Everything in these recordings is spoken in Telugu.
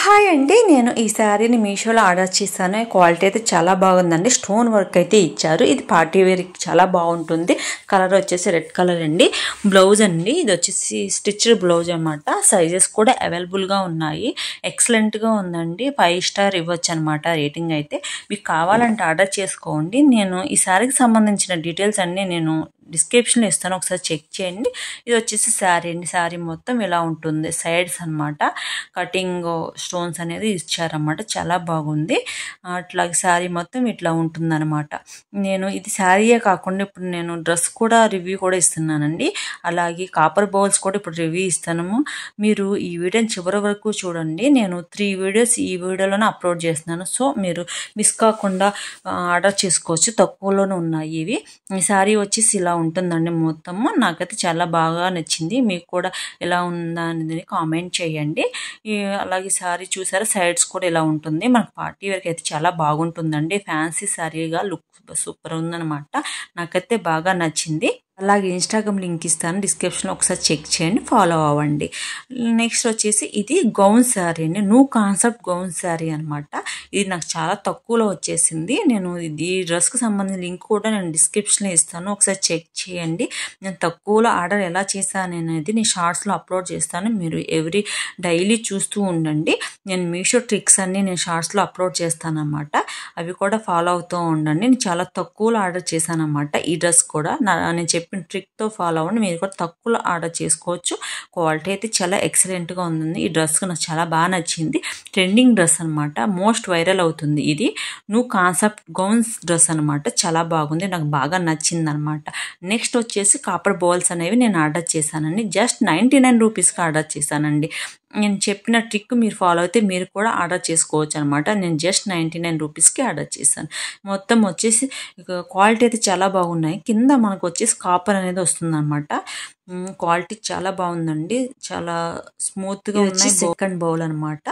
హాయ్ అండి నేను ఈ శారీని మీషోలో ఆర్డర్ చేశాను క్వాలిటీ అయితే చాలా బాగుందండి స్టోన్ వర్క్ అయితే ఇచ్చారు ఇది పార్టీ వేర్ చాలా బాగుంటుంది కలర్ వచ్చేసి రెడ్ కలర్ అండి బ్లౌజ్ అండి ఇది వచ్చేసి స్టిచ్డ్ బ్లౌజ్ అనమాట సైజెస్ కూడా అవైలబుల్గా ఉన్నాయి ఎక్సలెంట్గా ఉందండి ఫైవ్ స్టార్ ఇవ్వచ్చు అనమాట రేటింగ్ అయితే మీకు కావాలంటే ఆర్డర్ చేసుకోండి నేను ఈ శారీకి సంబంధించిన డీటెయిల్స్ అన్నీ నేను డిస్క్రిప్షన్లో ఇస్తాను ఒకసారి చెక్ చేయండి ఇది వచ్చేసి శారీ అండి శారీ మొత్తం ఇలా ఉంటుంది సైడ్స్ అనమాట కటింగ్ స్టోన్స్ అనేది ఇచ్చారనమాట చాలా బాగుంది అట్లా శారీ మొత్తం ఇట్లా ఉంటుందన్నమాట నేను ఇది శారీయే కాకుండా ఇప్పుడు నేను డ్రెస్ కూడా రివ్యూ కూడా ఇస్తున్నానండి అలాగే కాపర్ బౌల్స్ కూడా ఇప్పుడు రివ్యూ ఇస్తాను మీరు ఈ వీడియోని చివరి వరకు చూడండి నేను త్రీ వీడియోస్ ఈ వీడియోలోనే అప్లోడ్ చేస్తున్నాను సో మీరు మిస్ కాకుండా ఆర్డర్ చేసుకోవచ్చు తక్కువలోనే ఉన్నాయి ఇవి ఈ శారీ వచ్చేసి ఇలా ఉంటుందండి మొత్తము నాకైతే చాలా బాగా నచ్చింది మీకు కూడా ఎలా ఉందా అనేది కామెంట్ చేయండి అలాగే సారీ చూసారా సైడ్స్ కూడా ఇలా ఉంటుంది మనకు పార్టీ వేర్కి అయితే చాలా బాగుంటుందండి ఫ్యాన్సీ సారీగా లుక్ సూపర్ ఉందనమాట నాకైతే బాగా నచ్చింది అలాగే ఇన్స్టాగ్రామ్ లింక్ ఇస్తాను డిస్క్రిప్షన్లో ఒకసారి చెక్ చేయండి ఫాలో అవ్వండి నెక్స్ట్ వచ్చేసి ఇది గౌన్ శారీ అండి న్యూ కాన్సెప్ట్ గౌన్ శారీ అనమాట ఇది నాకు చాలా తక్కువలో వచ్చేసింది నేను ఈ డ్రెస్కి సంబంధించిన లింక్ కూడా నేను డిస్క్రిప్షన్లో ఇస్తాను ఒకసారి చెక్ చేయండి నేను తక్కువలో ఆర్డర్ ఎలా చేశాను అనేది నేను షార్ట్స్లో అప్లోడ్ చేస్తాను మీరు ఎవ్రీ డైలీ చూస్తూ ఉండండి నేను మీషో ట్రిక్స్ అన్నీ నేను షార్ట్స్లో అప్లోడ్ చేస్తాను అనమాట అవి కూడా ఫాలో అవుతూ ఉండండి నేను చాలా తక్కువలో ఆర్డర్ చేశాను అనమాట ఈ డ్రెస్ కూడా నేను చెప్పిన ట్రిక్తో ఫాలో అవ్వండి మీరు కూడా తక్కువలో ఆర్డర్ చేసుకోవచ్చు క్వాలిటీ అయితే చాలా ఎక్సలెంట్గా ఉంది ఈ డ్రెస్ నాకు చాలా బాగా నచ్చింది ట్రెండింగ్ డ్రెస్ అనమాట మోస్ట్ వైరల్ అవుతుంది ఇది నువ్వు కాన్సెప్ట్ గౌన్స్ డ్రెస్ అనమాట చాలా బాగుంది నాకు బాగా నచ్చింది అనమాట నెక్స్ట్ వచ్చేసి కాపర్ బౌల్స్ అనేవి నేను ఆర్డర్ చేశానండి జస్ట్ నైంటీ నైన్ రూపీస్కి ఆర్డర్ చేశానండి నేను చెప్పిన ట్రిక్ మీరు ఫాలో అయితే మీరు కూడా ఆర్డర్ చేసుకోవచ్చు అనమాట నేను జస్ట్ నైంటీ నైన్ రూపీస్కి ఆర్డర్ చేశాను మొత్తం వచ్చేసి క్వాలిటీ అయితే చాలా బాగున్నాయి కింద మనకు వచ్చేసి కాపర్ టాపర్ అనేది వస్తుందన్నమాట క్వాలిటీ చాలా బాగుందండి చాలా స్మూత్గా ఉన్నాయి సెకండ్ బౌల్ అనమాట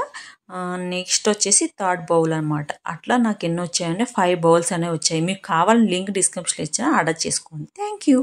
నెక్స్ట్ వచ్చేసి థర్డ్ బౌల్ అనమాట అట్లా నాకు ఎన్ని వచ్చాయంటే ఫైవ్ బౌల్స్ అనేవి వచ్చాయి మీకు కావాలని లింక్ డిస్క్రిప్షన్లో ఇచ్చిన ఆర్డర్ చేసుకోండి థ్యాంక్ యూ